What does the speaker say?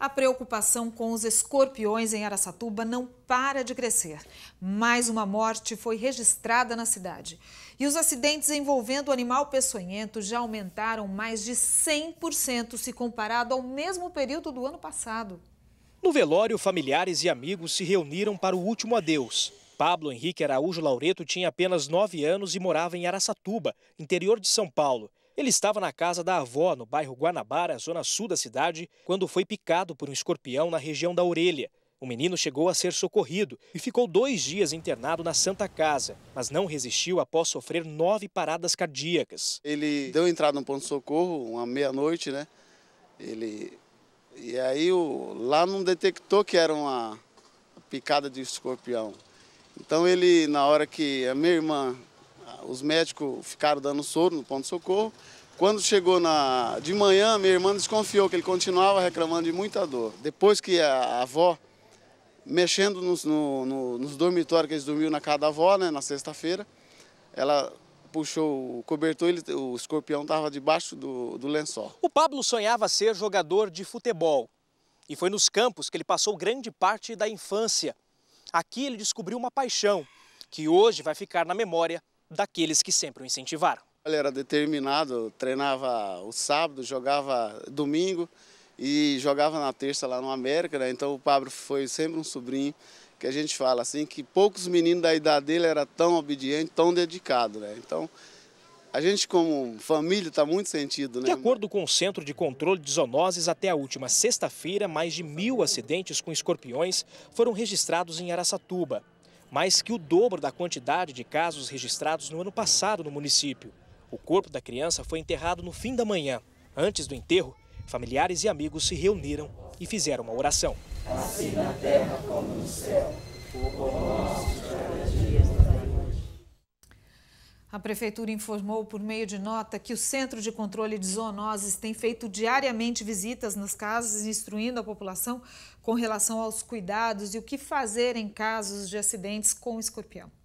A preocupação com os escorpiões em Araçatuba não para de crescer. Mais uma morte foi registrada na cidade. E os acidentes envolvendo o animal peçonhento já aumentaram mais de 100% se comparado ao mesmo período do ano passado. No velório, familiares e amigos se reuniram para o último adeus. Pablo Henrique Araújo Laureto tinha apenas 9 anos e morava em Araçatuba, interior de São Paulo. Ele estava na casa da avó, no bairro Guanabara, zona sul da cidade, quando foi picado por um escorpião na região da orelha. O menino chegou a ser socorrido e ficou dois dias internado na Santa Casa, mas não resistiu após sofrer nove paradas cardíacas. Ele deu entrada no ponto-socorro, uma meia-noite, né? Ele... E aí o... lá não detectou que era uma picada de escorpião. Então ele, na hora que a minha irmã os médicos ficaram dando soro no ponto-socorro. Quando chegou na, de manhã, minha irmã desconfiou que ele continuava reclamando de muita dor. Depois que a, avó, mexendo nos, no, no, nos dormitórios que eles dormiam na casa da avó, né, na sexta-feira, ela puxou o cobertor, ele, o escorpião estava debaixo do, do lençol. O Pablo sonhava ser jogador de futebol. E foi nos campos que ele passou grande parte da infância. Aqui ele descobriu uma paixão, que hoje vai ficar na memória daqueles que sempre o incentivaram. Ele era determinado, treinava o sábado, jogava domingo e jogava na terça lá no América, né? então o Pablo foi sempre um sobrinho que a gente fala assim, que poucos meninos da idade dele era tão obediente, tão dedicado, né? Então, a gente como família está muito sentido, né? De acordo com o Centro de Controle de Zoonoses, até a última sexta-feira, mais de mil acidentes com escorpiões foram registrados em Araçatuba mais que o dobro da quantidade de casos registrados no ano passado no município. O corpo da criança foi enterrado no fim da manhã. Antes do enterro, familiares e amigos se reuniram e fizeram uma oração. Assim na terra como no céu. A Prefeitura informou por meio de nota que o Centro de Controle de Zoonoses tem feito diariamente visitas nas casas, instruindo a população com relação aos cuidados e o que fazer em casos de acidentes com escorpião.